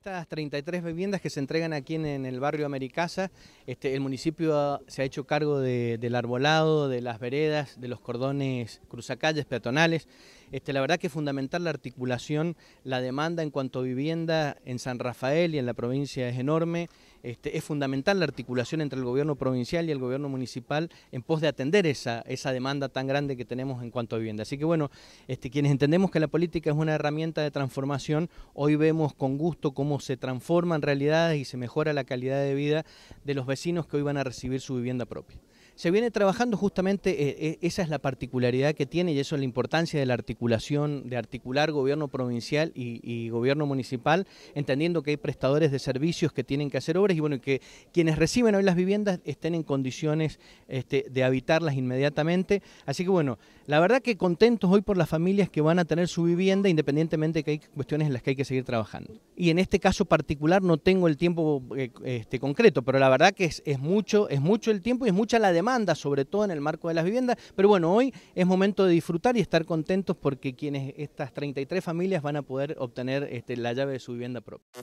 estas 33 viviendas que se entregan aquí en, el barrio Americasa, este, el municipio se ha hecho cargo del arbolado, de las veredas, de los cordones cruzacalles peatonales. Este, la verdad que es fundamental la articulación, la demanda en cuanto a vivienda en San Rafael y en la provincia es enorme. Este, es fundamental la articulación entre el gobierno provincial y el gobierno municipal en pos de atender esa, esa demanda tan grande que tenemos en cuanto a vivienda. Así que bueno, quienes entendemos que la política es una herramienta de transformación, hoy vemos con gusto cómo cómo se en realidades y se mejora la calidad de vida de los vecinos que hoy van a recibir su vivienda propia se viene trabajando justamente, eh, eh, esa es la particularidad que tiene y eso es la importancia de la articulación, de articular gobierno provincial y, gobierno municipal, entendiendo que hay prestadores de servicios que tienen que hacer obras y bueno, que quienes reciben hoy las viviendas estén en condiciones este, de habitarlas inmediatamente. Así que bueno, la verdad que contentos hoy por las familias que van a tener su vivienda, independientemente de que hay cuestiones en las que hay que seguir trabajando. Y en este caso particular no tengo el tiempo eh, este, concreto, pero la verdad que es, mucho, es mucho el tiempo y es mucha la de demanda, sobre todo en el marco de las viviendas. Pero bueno, hoy es momento de disfrutar y estar contentos porque quienes estas 33 familias van a poder obtener este, la llave de su vivienda propia.